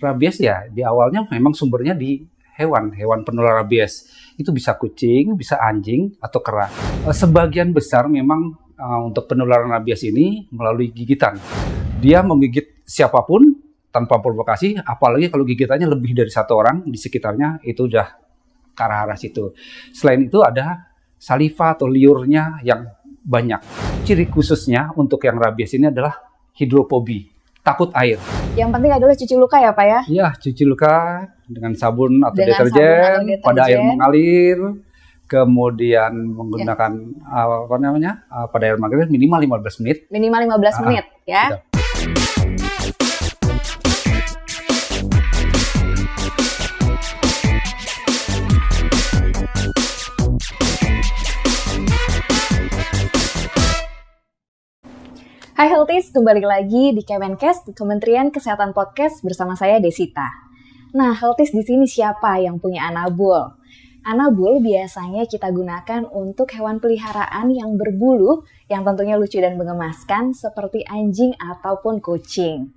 rabies ya di awalnya memang sumbernya di hewan, hewan penular rabies. Itu bisa kucing, bisa anjing, atau kera. Eh, sebagian besar memang uh, untuk penularan rabies ini melalui gigitan. Dia menggigit siapapun tanpa provokasi, apalagi kalau gigitannya lebih dari satu orang di sekitarnya, itu udah ke arah-arah situ. Selain itu ada saliva atau liurnya yang banyak. Ciri khususnya untuk yang rabies ini adalah hidropobi takut air. Yang penting adalah cuci luka ya Pak ya? Iya, cuci luka dengan sabun atau, dengan deterjen, sabun deterjen pada air mengalir kemudian menggunakan ya. apa namanya? Eh, pada air mengalir minimal 15 menit. Minimal 15 ah, ah, menit ya. Betul. Hai Healthies, kembali lagi di Kemenkes, Kementerian Kesehatan Podcast bersama saya Desita. Nah, Healthies di sini siapa yang punya anabul? Anabul biasanya kita gunakan untuk hewan peliharaan yang berbulu, yang tentunya lucu dan mengemaskan, seperti anjing ataupun kucing.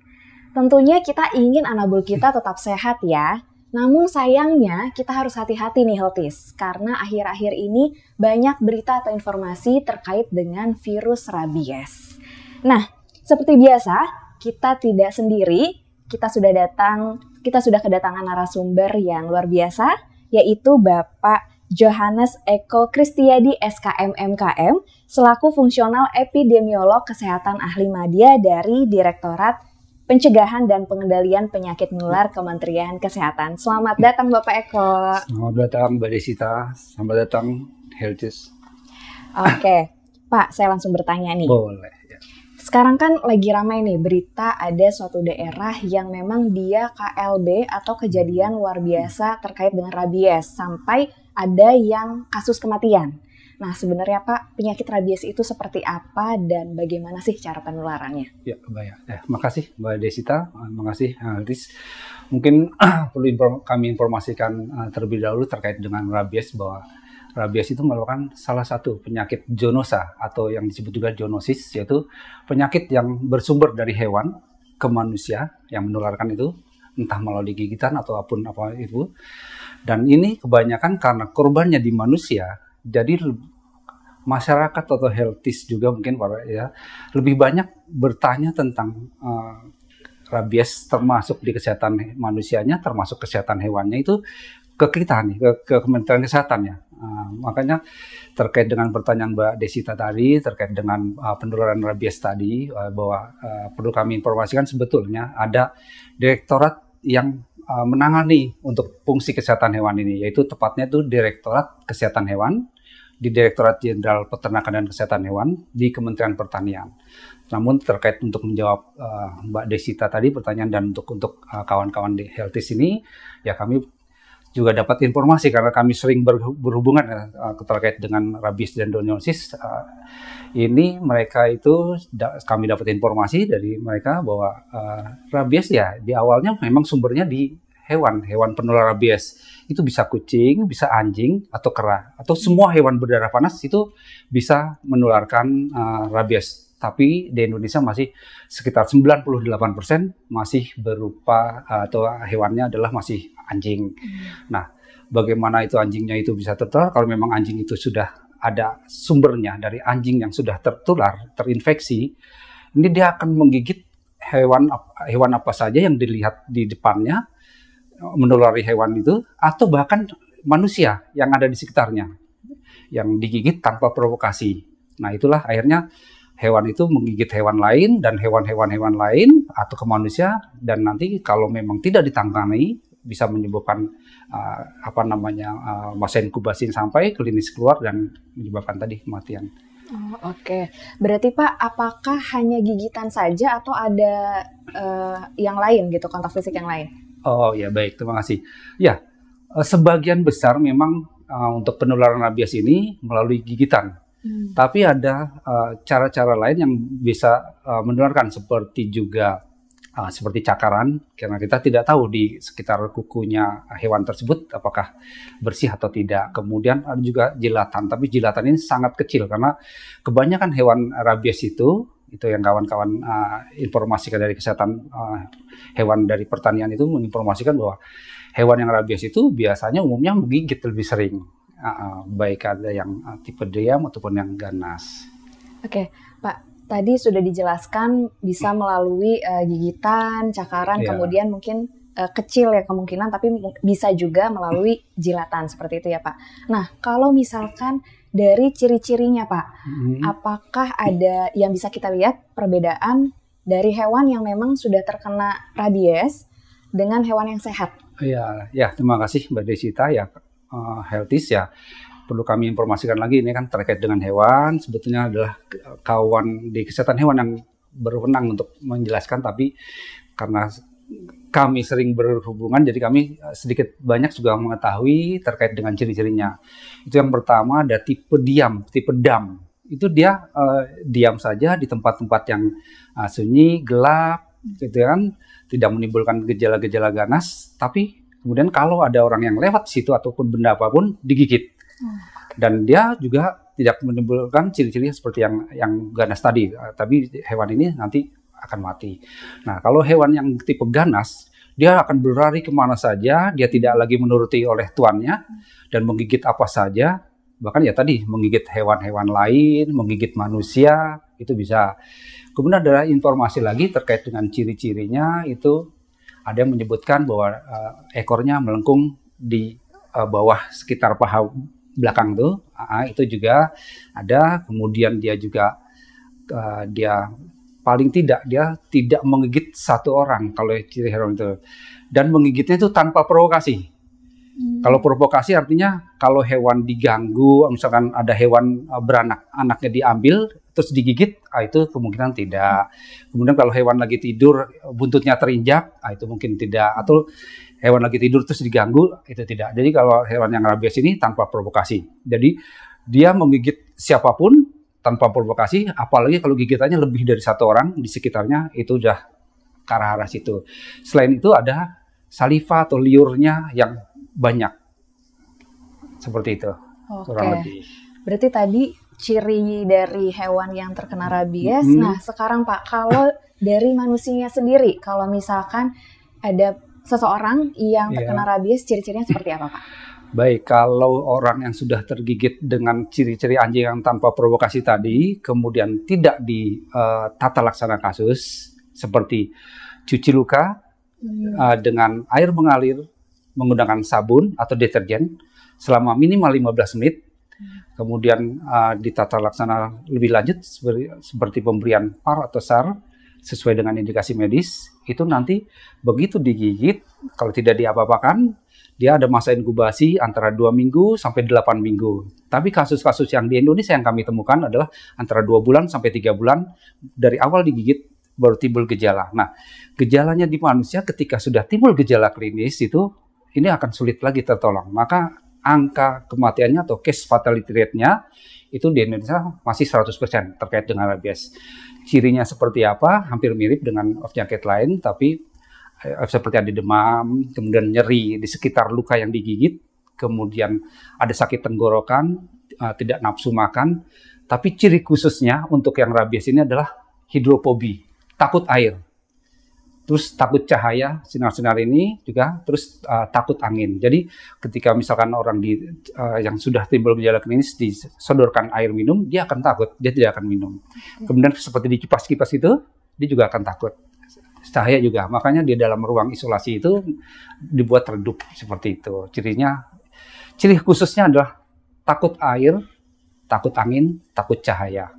Tentunya kita ingin anabul kita tetap sehat ya, namun sayangnya kita harus hati-hati nih Healthies, karena akhir-akhir ini banyak berita atau informasi terkait dengan virus rabies. Nah, seperti biasa, kita tidak sendiri. Kita sudah datang, kita sudah kedatangan narasumber yang luar biasa, yaitu Bapak Johannes Eko Kristiadi SKM MKM selaku fungsional epidemiolog kesehatan ahli madya dari Direktorat Pencegahan dan Pengendalian Penyakit Menular Kementerian Kesehatan. Selamat datang Bapak Eko. Selamat datang Mbak Desita. Selamat datang Helcis. Oke, Pak, saya langsung bertanya nih. Boleh. Sekarang kan lagi ramai nih berita ada suatu daerah yang memang dia KLB atau kejadian luar biasa terkait dengan rabies sampai ada yang kasus kematian. Nah, sebenarnya Pak, penyakit rabies itu seperti apa dan bagaimana sih cara penularannya? Ya, kebayang. Eh, makasih Mbak Desita, eh, makasih eh, Riz. Mungkin perlu kami informasikan eh, terlebih dahulu terkait dengan rabies bahwa rabies itu merupakan salah satu penyakit zoonosa atau yang disebut juga zoonosis yaitu penyakit yang bersumber dari hewan ke manusia yang menularkan itu entah melalui gigitan ataupun apa itu. Dan ini kebanyakan karena korbannya di manusia, jadi masyarakat atau healthis juga mungkin para ya lebih banyak bertanya tentang uh, rabies termasuk di kesehatan manusianya termasuk kesehatan hewannya itu ke kita nih, ke, ke Kementerian Kesehatan ya. Nah, makanya terkait dengan pertanyaan Mbak Desita tadi, terkait dengan uh, penularan rabies tadi, uh, bahwa uh, perlu kami informasikan sebetulnya ada direktorat yang uh, menangani untuk fungsi kesehatan hewan ini, yaitu tepatnya itu Direktorat Kesehatan Hewan di Direktorat Jenderal Peternakan dan Kesehatan Hewan di Kementerian Pertanian. Namun terkait untuk menjawab uh, Mbak Desita tadi pertanyaan dan untuk untuk kawan kawan-kawan di Healthis ini ya kami juga dapat informasi karena kami sering berhubungan uh, terkait dengan rabies dan doniosis. Uh, ini mereka itu da kami dapat informasi dari mereka bahwa uh, rabies ya di awalnya memang sumbernya di hewan, hewan penular rabies. Itu bisa kucing, bisa anjing atau kera atau semua hewan berdarah panas itu bisa menularkan uh, rabies tapi di Indonesia masih sekitar 98% masih berupa atau hewannya adalah masih anjing. Hmm. Nah, bagaimana itu anjingnya itu bisa tertular kalau memang anjing itu sudah ada sumbernya dari anjing yang sudah tertular, terinfeksi, ini dia akan menggigit hewan hewan apa saja yang dilihat di depannya menulari hewan itu atau bahkan manusia yang ada di sekitarnya yang digigit tanpa provokasi. Nah, itulah akhirnya hewan itu menggigit hewan lain dan hewan-hewan-hewan lain atau ke manusia dan nanti kalau memang tidak ditangani bisa menyebabkan uh, apa namanya uh, masa inkubasi sampai klinis keluar dan menyebabkan tadi kematian. Oh, Oke, okay. berarti Pak, apakah hanya gigitan saja atau ada uh, yang lain gitu kontak fisik yang lain? Oh ya baik, terima kasih. Ya, uh, sebagian besar memang uh, untuk penularan rabies ini melalui gigitan Hmm. Tapi ada eh, cara-cara uh, lain yang bisa uh, menularkan seperti juga uh, seperti cakaran karena kita tidak tahu di sekitar kukunya hewan tersebut apakah bersih atau tidak. Kemudian ada juga jilatan, tapi jilatan ini sangat kecil karena kebanyakan hewan rabies itu itu yang kawan-kawan uh, informasikan dari kesehatan uh, hewan dari pertanian itu menginformasikan bahwa hewan yang rabies itu biasanya umumnya menggigit lebih sering uh, baik ada yang uh, tipe diam ataupun yang ganas. Oke, okay, Pak. Tadi sudah dijelaskan bisa hmm. melalui uh, gigitan, cakaran, yeah. kemudian mungkin uh, kecil ya kemungkinan, tapi bisa juga melalui hmm. jilatan seperti itu ya Pak. Nah, kalau misalkan dari ciri-cirinya Pak, hmm. apakah ada yang bisa kita lihat perbedaan dari hewan yang memang sudah terkena rabies dengan hewan yang sehat? Iya, ya terima kasih Mbak Desita ya uh, eh, Healthies ya perlu kami informasikan lagi ini kan terkait dengan hewan sebetulnya adalah kawan di kesehatan hewan yang berwenang untuk menjelaskan tapi karena kami sering berhubungan jadi kami eh, sedikit banyak juga mengetahui terkait dengan ciri-cirinya itu yang pertama ada tipe diam tipe dam itu dia uh, diam saja di tempat-tempat yang uh, sunyi gelap gitu kan tidak menimbulkan gejala-gejala ganas tapi Kemudian kalau ada orang yang lewat situ ataupun benda apapun digigit. Hmm. Dan dia juga tidak menimbulkan ciri-ciri seperti yang yang ganas tadi, eh, tapi hewan ini nanti akan mati. Nah, kalau hewan yang tipe ganas, dia akan berlari kemana saja, dia tidak lagi menuruti oleh tuannya dan menggigit apa saja, bahkan ya tadi menggigit hewan-hewan lain, menggigit manusia itu bisa. Kemudian ada informasi lagi terkait dengan ciri-cirinya itu ada yang menyebutkan bahwa uh, ekornya melengkung di uh, bawah sekitar paha belakang tuh ah, uh, itu juga ada kemudian dia juga uh, dia paling tidak dia tidak menggigit satu orang kalau ciri heron itu dan menggigitnya itu tanpa provokasi hmm. kalau provokasi artinya kalau hewan diganggu misalkan ada hewan beranak anaknya diambil terus digigit, ah, itu kemungkinan tidak. Kemudian kalau hewan lagi tidur buntutnya terinjak, ah, itu mungkin tidak. Atau hewan lagi tidur terus diganggu, itu tidak. Jadi kalau hewan yang rabies ini tanpa provokasi. Jadi dia menggigit siapapun tanpa provokasi, apalagi kalau gigitannya lebih dari satu orang di sekitarnya, itu sudah ke arah-arah situ. Selain itu ada saliva atau liurnya yang banyak. Seperti itu. Oke. Kurang lebih. Berarti tadi ciri dari hewan yang terkena rabies. Hmm. Nah, sekarang Pak, kalau dari manusianya sendiri, kalau misalkan ada seseorang yang iya. terkena yeah. rabies, ciri-cirinya seperti apa, Pak? Baik, kalau orang yang sudah tergigit dengan ciri-ciri anjing yang tanpa provokasi tadi, kemudian tidak ditata eh, uh, laksana kasus seperti cuci luka hmm. uh, dengan air mengalir menggunakan sabun atau deterjen selama minimal 15 menit Kemudian uh, ditata laksana lebih lanjut seperti, seperti pemberian PAR atau SAR sesuai dengan indikasi medis itu nanti begitu digigit kalau tidak diapa-apakan dia ada masa inkubasi antara 2 minggu sampai 8 minggu. Tapi kasus-kasus yang di Indonesia yang kami temukan adalah antara 2 bulan sampai 3 bulan dari awal digigit baru timbul gejala. Nah, gejalanya di manusia ketika sudah timbul gejala klinis itu ini akan sulit lagi tertolong. Maka angka kematiannya atau case fatality rate-nya itu di Indonesia masih 100% terkait dengan rabies. Cirinya seperti apa? Hampir mirip dengan off penyakit lain, tapi eh, seperti ada demam, kemudian nyeri di sekitar luka yang digigit, kemudian ada sakit tenggorokan, eh, tidak nafsu makan. Tapi ciri khususnya untuk yang rabies ini adalah hidrofobi takut air terus takut cahaya sinar-sinar ini juga terus uh, takut angin. Jadi ketika misalkan orang di uh, yang sudah timbul gejala klinis disodorkan air minum, dia akan takut, dia tidak akan minum. Okay. Kemudian seperti di kipas-kipas itu, dia juga akan takut. Cahaya juga. Makanya di dalam ruang isolasi itu dibuat redup seperti itu. Cirinya ciri khususnya adalah takut air, takut angin, takut cahaya.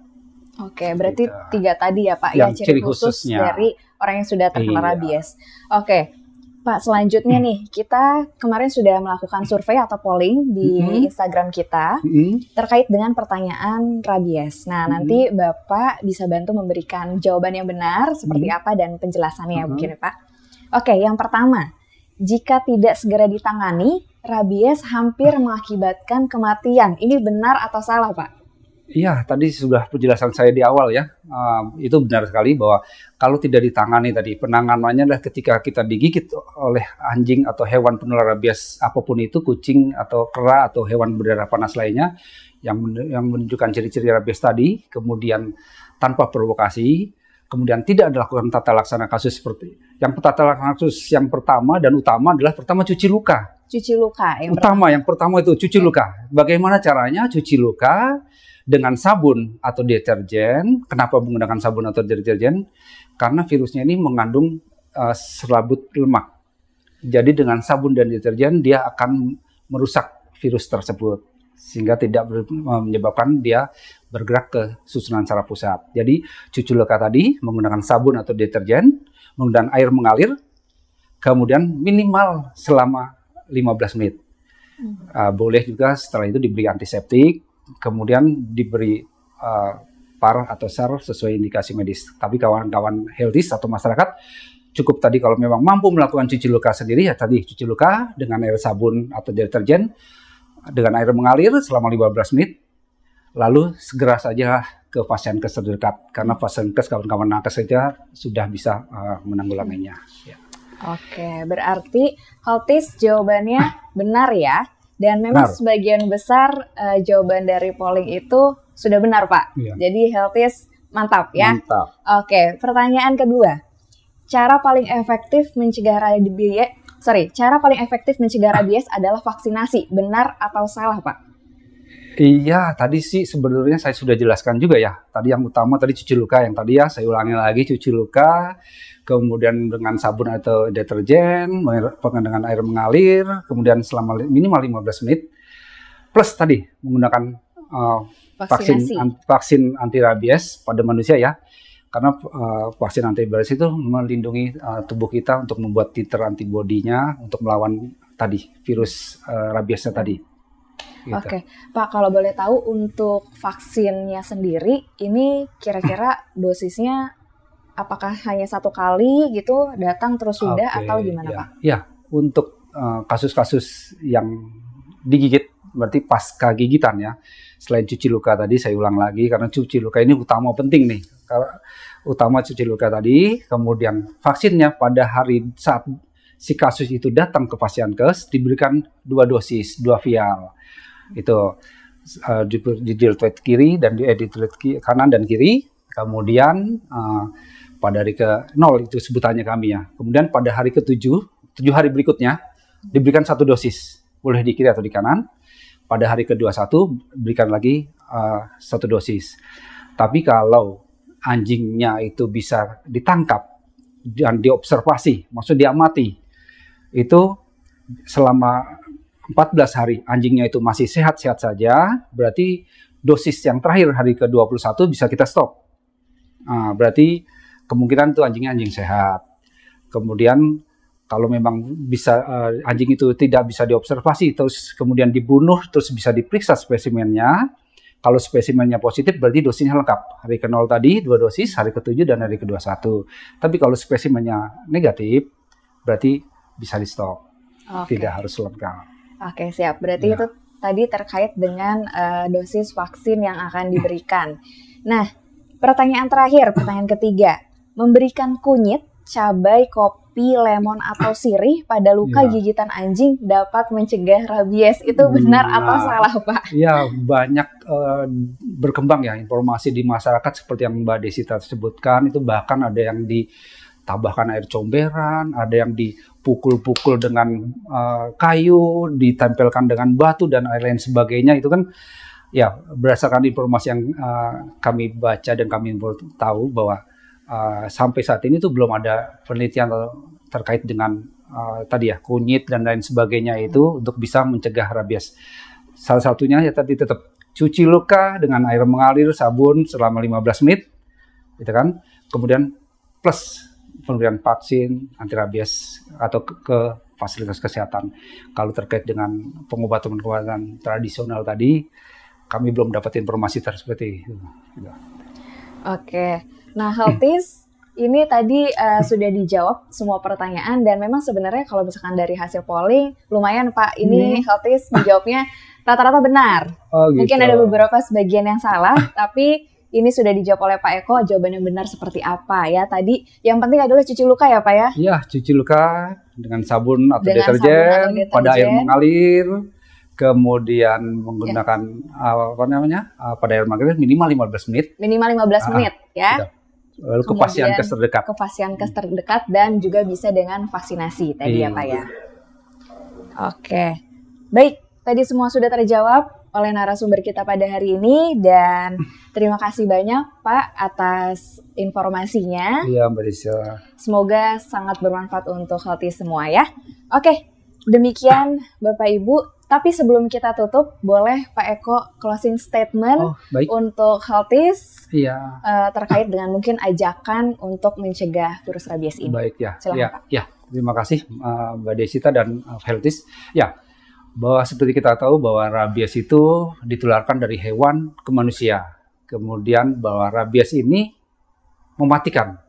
Oke, okay, berarti kita. tiga tadi ya Pak ya, yang ya ciri, khusus khususnya. dari orang yang sudah terkena iya. rabies. Oke. Okay. Pak, selanjutnya hmm. nih, kita kemarin sudah melakukan survei atau polling di hmm. Instagram kita hmm. terkait dengan pertanyaan rabies. Nah, hmm. nanti Bapak bisa bantu memberikan jawaban yang benar seperti hmm. apa dan penjelasannya ya, ya, hmm. mungkin Pak. Oke, yang pertama, jika tidak segera ditangani, rabies hampir mengakibatkan kematian. Ini benar atau salah, Pak? Iya, tadi sudah penjelasan saya di awal ya. Uh, itu benar sekali bahwa kalau tidak ditangani tadi penanganannya adalah ketika kita digigit oleh anjing atau hewan penular rabies apapun itu kucing atau kera atau hewan berdarah panas lainnya yang yang menunjukkan ciri-ciri rabies tadi, kemudian tanpa provokasi, kemudian tidak dilakukan tata laksana kasus seperti yang tata laksana kasus yang pertama dan utama adalah pertama cuci luka. Cuci luka yang utama yang pertama itu cuci luka. Bagaimana caranya cuci luka? dengan sabun atau deterjen. Kenapa menggunakan sabun atau deterjen? Karena virusnya ini mengandung uh, serabut lemak. Jadi dengan sabun dan deterjen dia akan merusak virus tersebut sehingga tidak menyebabkan dia bergerak ke susunan saraf pusat. Jadi cuci luka tadi menggunakan sabun atau deterjen, menggunakan air mengalir, kemudian minimal selama 15 menit. Uh, boleh juga setelah itu diberi antiseptik kemudian diberi uh, par atau ser sesuai indikasi medis. Tapi kawan-kawan healthis atau masyarakat cukup tadi kalau memang mampu melakukan cuci luka sendiri ya tadi cuci luka dengan air sabun atau deterjen dengan air mengalir selama 15 menit lalu segera saja ke pasien kes terdekat karena pasien kes kawan-kawan nakes saja sudah bisa uh, menanggulanginya. Ya. Oke, berarti Haltis jawabannya benar ya? Dan memang benar. sebagian besar uh, jawaban dari polling itu sudah benar, Pak. Iya. Jadi healthiest mantap ya. Mantap. Oke, pertanyaan kedua. Cara paling efektif mencegah rabies, sorry, cara paling efektif mencegah rabies adalah vaksinasi. Benar atau salah, Pak? Iya, tadi sih sebenarnya saya sudah jelaskan juga ya. Tadi yang utama tadi cuci luka yang tadi ya saya ulangi lagi cuci luka, kemudian dengan sabun atau deterjen, dengan air mengalir, kemudian selama minimal 15 menit. Plus tadi menggunakan uh, vaksin vaksin anti rabies pada manusia ya. Karena uh, vaksin anti rabies itu melindungi uh, tubuh kita untuk membuat titer antibodinya untuk melawan tadi virus uh, rabiesnya tadi. Gitu. Oke, Pak kalau boleh tahu untuk vaksinnya sendiri ini kira-kira dosisnya apakah hanya satu kali gitu datang terus sudah okay. atau gimana ya. Pak? Ya, untuk eh, kasus-kasus uh, yang digigit berarti pasca gigitan ya. Selain cuci luka tadi saya ulang lagi karena cuci luka ini utama penting nih. Kalau utama cuci luka tadi, kemudian vaksinnya pada hari saat si kasus itu datang ke pasien kes diberikan dua dosis, dua vial itu uh, di, deltoid kiri dan di, tweet kanan dan kiri. Kemudian uh, pada hari ke nol itu sebutannya kami ya. Kemudian pada hari ketujuh, tujuh hari berikutnya diberikan satu dosis, boleh di kiri atau di kanan. Pada hari ke-21 berikan lagi uh, satu dosis. Tapi kalau anjingnya itu bisa ditangkap dan diobservasi, maksud diamati, itu selama 14 hari anjingnya itu masih sehat-sehat saja, berarti dosis yang terakhir hari ke-21 bisa kita stop. Nah, berarti kemungkinan itu anjingnya anjing sehat. Kemudian kalau memang bisa uh, anjing itu tidak bisa diobservasi terus kemudian dibunuh terus bisa diperiksa spesimennya. Kalau spesimennya positif berarti dosisnya lengkap. Hari ke-0 tadi dua dosis, hari ke-7 dan hari ke-21. Tapi kalau spesimennya negatif berarti bisa di stop. Okay. Tidak harus lengkap. Oke, siap. Berarti ya. itu tadi terkait dengan uh, dosis vaksin yang akan diberikan. Nah, pertanyaan terakhir, pertanyaan ketiga. Memberikan kunyit, cabai, kopi, lemon atau sirih pada luka ya. gigitan anjing dapat mencegah rabies. Itu benar ya. atau salah, Pak? Ya, banyak uh, berkembang ya informasi di masyarakat seperti yang Mbak Desita sebutkan Itu bahkan ada yang di tambahkan air comberan, ada yang dipukul-pukul dengan uh, kayu, ditempelkan dengan batu dan lain-lain sebagainya itu kan ya berdasarkan informasi yang uh, kami baca dan kami tahu bahwa uh, sampai saat ini tuh belum ada penelitian terkait dengan uh, tadi ya kunyit dan lain sebagainya itu untuk bisa mencegah rabies. Salah satunya ya tadi tetap cuci luka dengan air mengalir sabun selama 15 menit gitu kan. Kemudian plus pemberian vaksin, anti rabies atau ke, ke fasilitas kesehatan. Kalau terkait dengan pengobatan-pengobatan tradisional tadi, kami belum dapat informasi tersebut. Oke, nah Haltis ini tadi uh, sudah dijawab semua pertanyaan dan memang sebenarnya kalau misalkan dari hasil polling lumayan Pak ini hmm. Haltis menjawabnya rata-rata benar. Oh, gitu. Mungkin ada beberapa sebagian yang salah, tapi ini sudah dijawab oleh Pak Eko jawaban yang benar seperti apa ya tadi yang penting adalah cuci luka ya Pak ya iya cuci luka dengan sabun atau, dengan deterjen, sabun atau deterjen pada air mengalir kemudian menggunakan ya. apa namanya eh, pada air mengalir minimal 15 menit minimal 15 ah, menit ah, ya sudah. lalu ke vaskes terdekat. Ke terdekat dan juga bisa dengan vaksinasi tadi hmm. ya iya. Pak ya. Oke. Baik, tadi semua sudah terjawab oleh narasumber kita pada hari ini dan terima kasih banyak Pak atas informasinya. Iya Mbak Desya. Semoga sangat bermanfaat untuk hati semua ya. Oke, demikian Bapak Ibu. Tapi sebelum kita tutup, boleh Pak Eko closing statement oh, untuk Haltis iya. uh, terkait dengan mungkin ajakan untuk mencegah virus rabies ini. Baik ya. Silahkan, ya, Pak. ya. Terima kasih uh, Mbak Desita dan uh, Ya, bahwa seperti kita tahu bahwa rabies itu ditularkan dari hewan ke manusia. Kemudian bahwa rabies ini mematikan.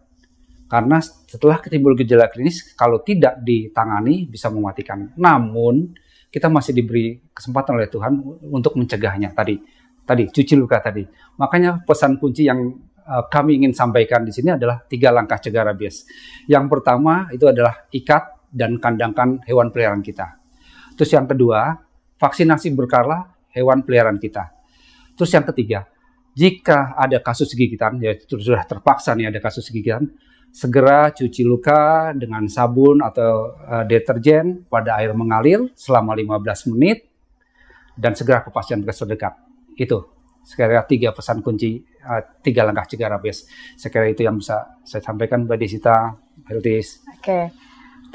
Karena setelah ketimbul gejala klinis, kalau tidak ditangani bisa mematikan. Namun, kita masih diberi kesempatan oleh Tuhan untuk mencegahnya tadi. Tadi, cuci luka tadi. Makanya pesan kunci yang eh, kami ingin sampaikan di sini adalah tiga langkah cegah rabies. Yang pertama itu adalah ikat dan kandangkan hewan peliharaan kita. Terus yang kedua, vaksinasi berkala hewan peliharaan kita. Terus yang ketiga, jika ada kasus gigitan, ya sudah terpaksa nih ada kasus gigitan, segera cuci luka dengan sabun atau uh, deterjen pada air mengalir selama 15 menit dan segera ke pasien terdekat. Itu sekira tiga pesan kunci, uh, tiga langkah cegah rabies. sekira itu yang bisa saya sampaikan Mbak Desita, Heltis. Oke. Okay.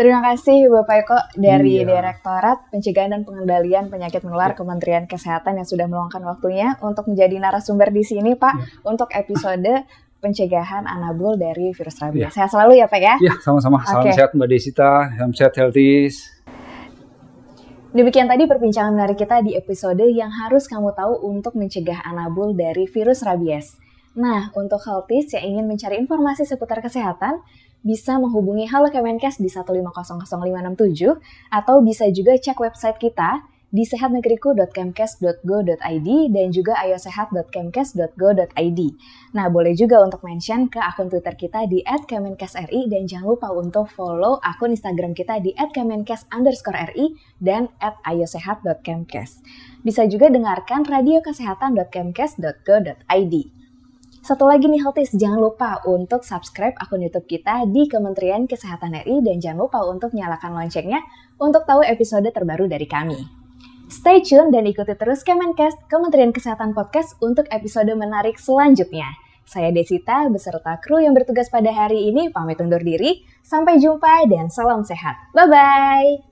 Terima kasih Bapak Eko dari iya. Direktorat Pencegahan dan Pengendalian Penyakit Menular iya. Kementerian Kesehatan yang sudah meluangkan waktunya untuk menjadi narasumber di sini Pak ya. untuk episode pencegahan anabul dari virus rabies. Ya. Sehat selalu ya Pak ya. Iya sama-sama. Salam sehat Mbak Desita. Salam sehat healthy. Demikian tadi perbincangan menarik kita di episode yang harus kamu tahu untuk mencegah anabul dari virus rabies. Nah, untuk healthy yang ingin mencari informasi seputar kesehatan, bisa menghubungi Halo Kemenkes di 1500567 atau bisa juga cek website kita di sehatnegeriku.kemkes.go.id dan juga ayosehat.kemkes.go.id. Nah, boleh juga untuk mention ke akun Twitter kita di @kemenkesri dan jangan lupa untuk follow akun Instagram kita di @kemenkes_ri dan @ayosehat.kemkes. Bisa juga dengarkan radiokesehatan.kemkes.go.id. Satu lagi nih Healthies, jangan lupa untuk subscribe akun YouTube kita di Kementerian Kesehatan RI dan jangan lupa untuk nyalakan loncengnya untuk tahu episode terbaru dari kami. Stay tune dan ikuti terus Kemenkes Kementerian Kesehatan Podcast untuk episode menarik selanjutnya. Saya Desita beserta kru yang bertugas pada hari ini pamit undur diri. Sampai jumpa dan salam sehat. Bye-bye.